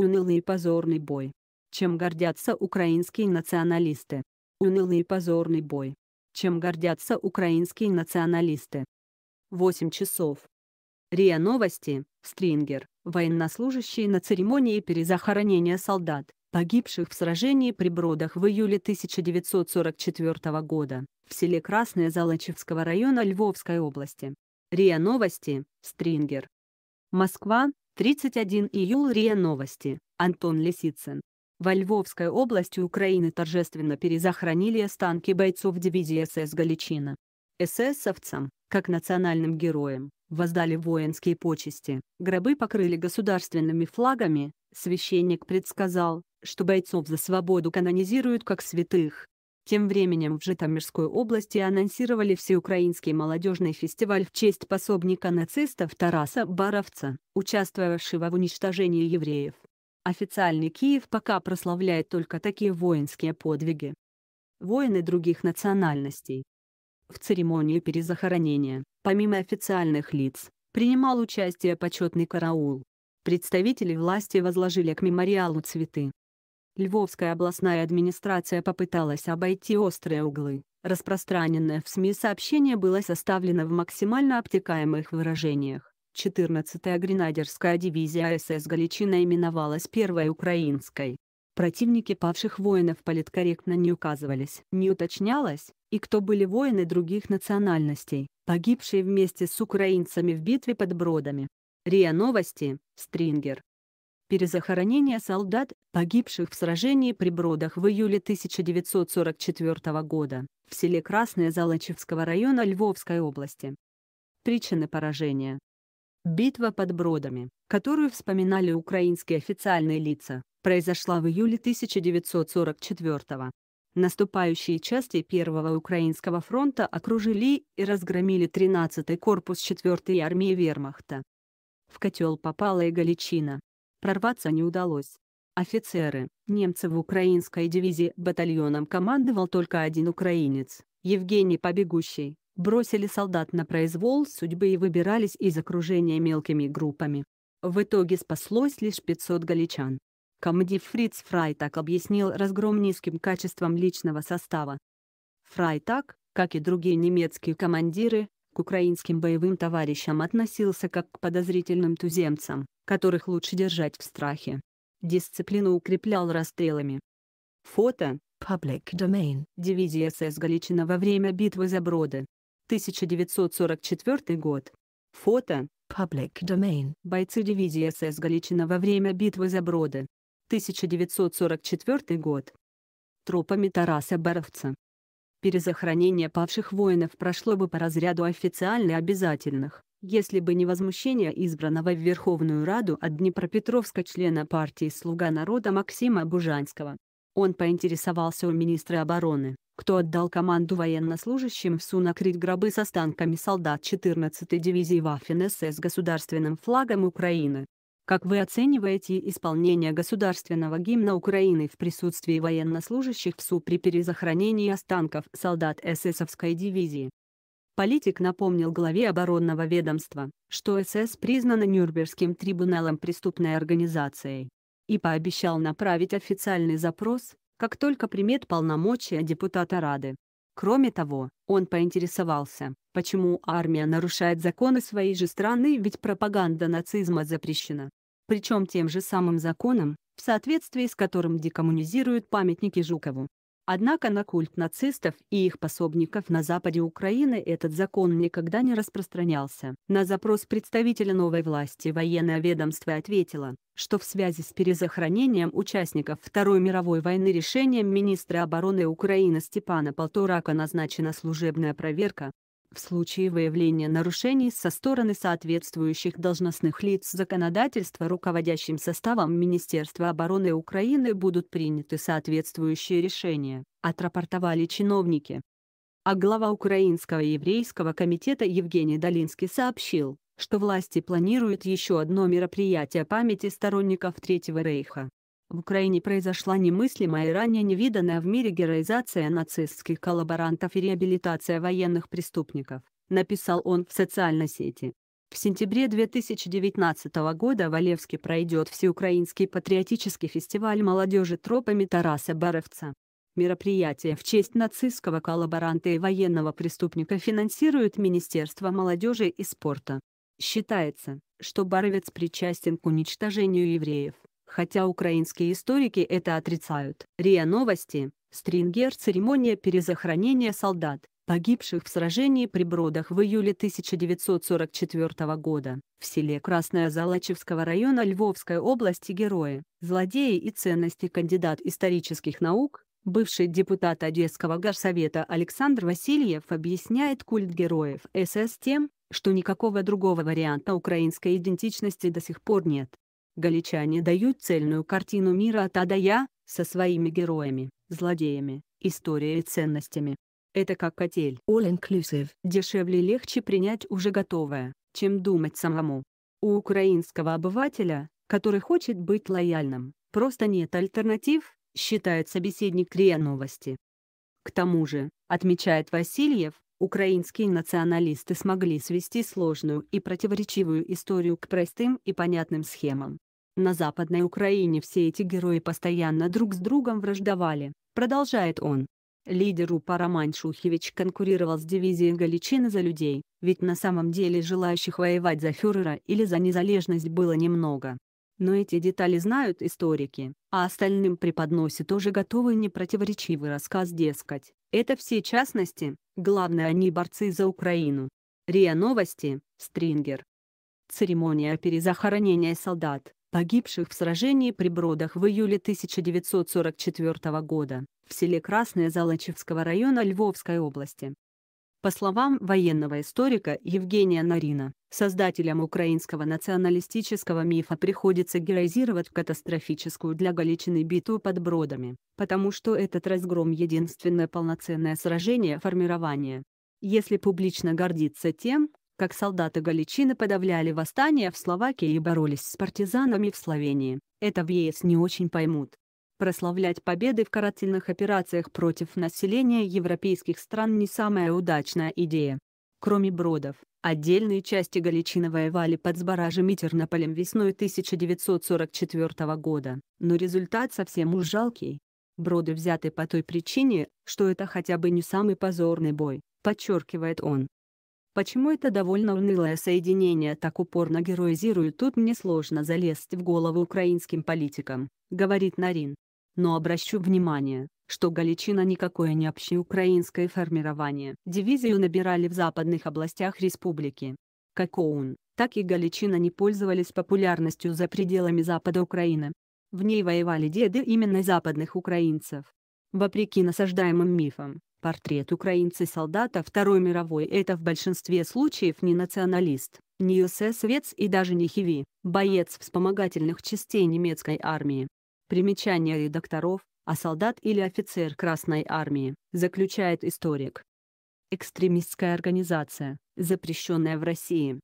Унылый и позорный бой. Чем гордятся украинские националисты. Унылый и позорный бой. Чем гордятся украинские националисты. 8 часов. РИА Новости, Стрингер, военнослужащие на церемонии перезахоронения солдат, погибших в сражении при Бродах в июле 1944 года, в селе Красное Залачевского района Львовской области. РИА Новости, Стрингер. Москва, 31 июля РИА Новости, Антон Лисицын. Во Львовской области Украины торжественно перезахоронили останки бойцов дивизии СС «Галичина». ССовцам, как национальным героям, воздали воинские почести, гробы покрыли государственными флагами, священник предсказал, что бойцов за свободу канонизируют как святых. Тем временем в Житомирской области анонсировали Всеукраинский молодежный фестиваль в честь пособника нацистов Тараса Баровца, участвовавшего в уничтожении евреев. Официальный Киев пока прославляет только такие воинские подвиги. Воины других национальностей. В церемонии перезахоронения, помимо официальных лиц, принимал участие почетный караул. Представители власти возложили к мемориалу цветы. Львовская областная администрация попыталась обойти острые углы. Распространенное в СМИ сообщение было составлено в максимально обтекаемых выражениях. 14-я гренадерская дивизия СС Галичина именовалась первой украинской. Противники павших воинов политкорректно не указывались. Не уточнялось, и кто были воины других национальностей, погибшие вместе с украинцами в битве под Бродами. РИА Новости, Стрингер перезахоронение солдат, погибших в сражении при Бродах в июле 1944 года в селе Красное Залачевского района Львовской области. Причины поражения. Битва под Бродами, которую вспоминали украинские официальные лица, произошла в июле 1944 года. Наступающие части Первого Украинского фронта окружили и разгромили 13-й корпус 4-й армии вермахта. В котел попала и Галичина, Прорваться не удалось. Офицеры, немцы в украинской дивизии батальоном командовал только один украинец, Евгений Побегущий, бросили солдат на произвол судьбы и выбирались из окружения мелкими группами. В итоге спаслось лишь 500 галичан. Комдив Фриц Фрайтак объяснил разгром низким качеством личного состава. Фрайтак, как и другие немецкие командиры, к украинским боевым товарищам относился как к подозрительным туземцам, которых лучше держать в страхе. Дисциплину укреплял расстрелами. Фото Public Domain Дивизия СС Галичина во время битвы за Броды. 1944 год. Фото Public Domain Бойцы дивизии СС Галичина во время битвы за Броды. 1944 год. Тропами Тараса Боровца. Перезахоронение павших воинов прошло бы по разряду официально обязательных. Если бы не возмущение избранного в Верховную Раду от Днепропетровска члена партии «Слуга народа» Максима Бужанского, он поинтересовался у министра обороны, кто отдал команду военнослужащим в СУ накрыть гробы с останками солдат 14-й дивизии Ваффен-СС с государственным флагом Украины. Как вы оцениваете исполнение государственного гимна Украины в присутствии военнослужащих в СУ при перезахоронении останков солдат ССовской дивизии? Политик напомнил главе оборонного ведомства, что СС признана Нюрнбергским трибуналом преступной организацией. И пообещал направить официальный запрос, как только примет полномочия депутата Рады. Кроме того, он поинтересовался, почему армия нарушает законы своей же страны, ведь пропаганда нацизма запрещена. Причем тем же самым законом, в соответствии с которым декоммунизируют памятники Жукову. Однако на культ нацистов и их пособников на западе Украины этот закон никогда не распространялся. На запрос представителя новой власти военное ведомство ответило, что в связи с перезахоронением участников Второй мировой войны решением министра обороны Украины Степана Полторака назначена служебная проверка, в случае выявления нарушений со стороны соответствующих должностных лиц законодательства руководящим составом Министерства обороны Украины будут приняты соответствующие решения, отрапортовали чиновники. А глава Украинского еврейского комитета Евгений Долинский сообщил, что власти планируют еще одно мероприятие памяти сторонников Третьего Рейха. В Украине произошла немыслимая и ранее невиданная в мире героизация нацистских коллаборантов и реабилитация военных преступников, написал он в социальной сети. В сентябре 2019 года в Олевске пройдет Всеукраинский патриотический фестиваль молодежи тропами Тараса Баровца. Мероприятие в честь нацистского коллаборанта и военного преступника финансирует Министерство молодежи и спорта. Считается, что Баровец причастен к уничтожению евреев хотя украинские историки это отрицают. РИА Новости. Стрингер. Церемония перезахоронения солдат, погибших в сражении при Бродах в июле 1944 года. В селе Красная Залачевского района Львовской области герои, злодеи и ценности кандидат исторических наук, бывший депутат Одесского горсовета Александр Васильев объясняет культ героев СС тем, что никакого другого варианта украинской идентичности до сих пор нет. Галичане дают цельную картину мира от А до Я, со своими героями, злодеями, историей и ценностями. Это как котель. All-inclusive. Дешевле и легче принять уже готовое, чем думать самому. У украинского обывателя, который хочет быть лояльным, просто нет альтернатив, считает собеседник РИА Новости. К тому же, отмечает Васильев, украинские националисты смогли свести сложную и противоречивую историю к простым и понятным схемам. На Западной Украине все эти герои постоянно друг с другом враждовали, продолжает он. Лидер УПА Роман Шухевич конкурировал с дивизией Галичина за людей, ведь на самом деле желающих воевать за фюрера или за незалежность было немного. Но эти детали знают историки, а остальным преподносит тоже готовый непротиворечивый рассказ дескать. Это все частности, главное они борцы за Украину. РИА Новости, Стрингер. Церемония перезахоронения солдат погибших в сражении при Бродах в июле 1944 года в селе Красное Залачевского района Львовской области. По словам военного историка Евгения Нарина, создателям украинского националистического мифа приходится героизировать катастрофическую для Галичины битву под Бродами, потому что этот разгром – единственное полноценное сражение формирования. Если публично гордиться тем, как солдаты Галичины подавляли восстание в Словакии и боролись с партизанами в Словении, это в ЕС не очень поймут. Прославлять победы в карательных операциях против населения европейских стран не самая удачная идея. Кроме Бродов, отдельные части Галичины воевали под Сбаражем и Тернополем весной 1944 года, но результат совсем уж жалкий. Броды взяты по той причине, что это хотя бы не самый позорный бой, подчеркивает он. Почему это довольно унылое соединение так упорно героизирует, тут мне сложно залезть в голову украинским политикам, говорит Нарин. Но обращу внимание, что Галичина никакое не общеукраинское формирование. Дивизию набирали в западных областях республики. Как ОУН, так и Галичина не пользовались популярностью за пределами запада Украины. В ней воевали деды именно западных украинцев. Вопреки насаждаемым мифам, Портрет украинца-солдата Второй мировой – это в большинстве случаев не националист, не эсэсовец и даже не хиви, боец вспомогательных частей немецкой армии. Примечание редакторов, а солдат или офицер Красной армии, заключает историк. Экстремистская организация, запрещенная в России.